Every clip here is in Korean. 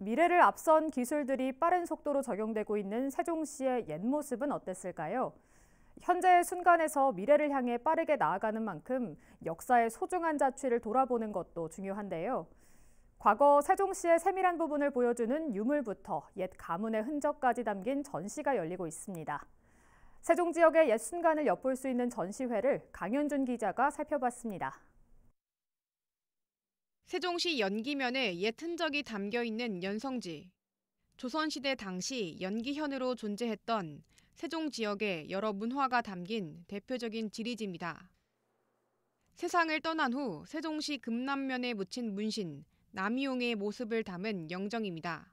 미래를 앞선 기술들이 빠른 속도로 적용되고 있는 세종시의 옛 모습은 어땠을까요? 현재의 순간에서 미래를 향해 빠르게 나아가는 만큼 역사의 소중한 자취를 돌아보는 것도 중요한데요. 과거 세종시의 세밀한 부분을 보여주는 유물부터 옛 가문의 흔적까지 담긴 전시가 열리고 있습니다. 세종 지역의 옛 순간을 엿볼 수 있는 전시회를 강현준 기자가 살펴봤습니다. 세종시 연기면에 옛 흔적이 담겨 있는 연성지. 조선시대 당시 연기현으로 존재했던 세종 지역의 여러 문화가 담긴 대표적인 지리지입니다. 세상을 떠난 후 세종시 금남면에 묻힌 문신 남이용의 모습을 담은 영정입니다.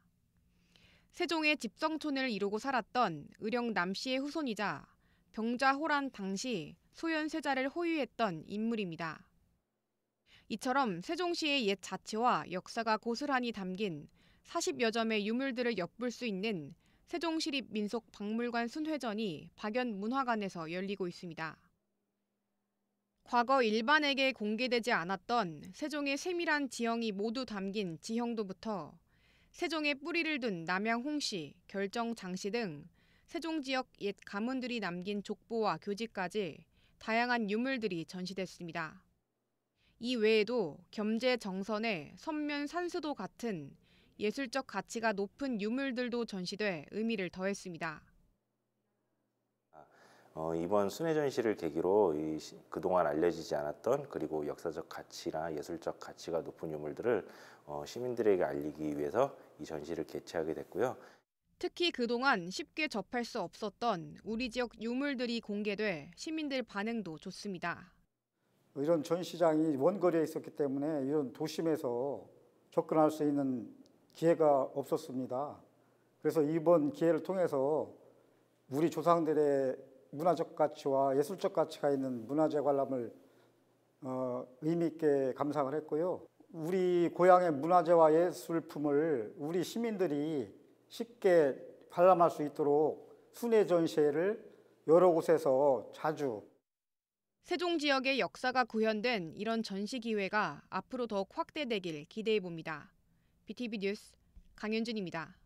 세종의 집성촌을 이루고 살았던 의령 남씨의 후손이자 병자 호란 당시 소현세자를 호위했던 인물입니다. 이처럼 세종시의 옛 자치와 역사가 고스란히 담긴 40여 점의 유물들을 엿볼 수 있는 세종시립 민속 박물관 순회전이 박연 문화관에서 열리고 있습니다. 과거 일반에게 공개되지 않았던 세종의 세밀한 지형이 모두 담긴 지형도부터 세종의 뿌리를 둔 남양 홍시, 결정 장시 등 세종 지역 옛 가문들이 남긴 족보와 교지까지 다양한 유물들이 전시됐습니다. 이 외에도 겸재 정선의 선면 산수도 같은 예술적 가치가 높은 유물들도 전시돼 의미를 더했습니다. 어, 이번 순회 전시를 계기로 이, 그동안 알려지지 않았던 그리고 역사적 가치나 예술적 가치가 높은 유물들을 어, 시민들에게 알리기 위해서 이 전시를 개최하게 됐고요. 특히 그동안 쉽게 접할 수 없었던 우리 지역 유물들이 공개돼 시민들 반응도 좋습니다. 뭐 이런 전시장이 원거리에 있었기 때문에 이런 도심에서 접근할 수 있는 기회가 없었습니다. 그래서 이번 기회를 통해서 우리 조상들의 문화적 가치와 예술적 가치가 있는 문화재 관람을 어, 의미 있게 감상을 했고요. 우리 고향의 문화재와 예술품을 우리 시민들이 쉽게 관람할 수 있도록 순회 전시회를 여러 곳에서 자주 세종 지역의 역사가 구현된 이런 전시 기회가 앞으로 더욱 확대되길 기대해 봅니다. BTV 뉴스 강현준입니다.